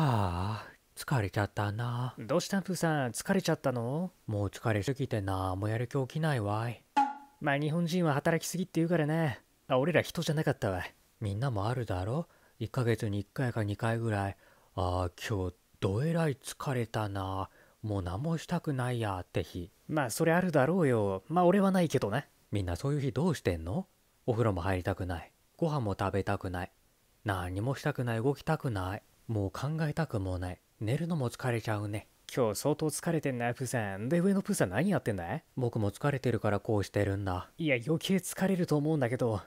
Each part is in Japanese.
はあ疲れちゃったなどうしたプーさん疲れちゃったのもう疲れすぎてなもうやる気起きないわいまあ日本人は働きすぎって言うからねあ俺ら人じゃなかったわみんなもあるだろ1ヶ月に1回か2回ぐらいああ今日どえらい疲れたなもう何もしたくないやって日まあそれあるだろうよまあ俺はないけどねみんなそういう日どうしてんのお風呂も入りたくないご飯も食べたくない何もしたくない動きたくないもう考えたくもない寝るのも疲れちゃうね今日相当疲れてんなプーさんで上のプーさん何やってんだい僕も疲れてるからこうしてるんだいや余計疲れると思うんだけど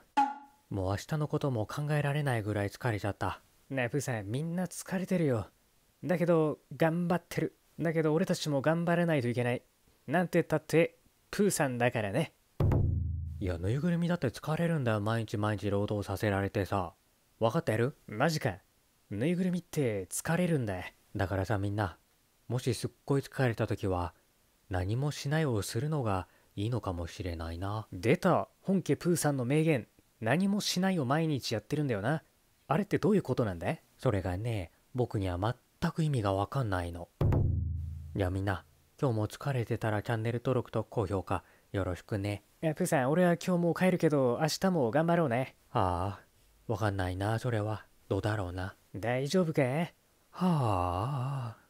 もう明日のことも考えられないぐらい疲れちゃったねプーさんみんな疲れてるよだけど頑張ってるだけど俺たちも頑張らないといけないなんてったってプーさんだからねいやぬいぐるみだって疲れるんだよ毎日毎日労働させられてさ分かってるマジかぬいぐるみって疲れるんだよ。だからさみんな、もしすっごい疲れた時は、何もしないをするのがいいのかもしれないな。出た本家プーさんの名言、何もしないを毎日やってるんだよな。あれってどういうことなんだいそれがね、僕には全く意味がわかんないの。じゃあみんな、今日も疲れてたらチャンネル登録と高評価よろしくね。いや、プーさん、俺は今日もう帰るけど、明日も頑張ろうね。ああ、わかんないな、それは。どうだろうな大丈夫かはあ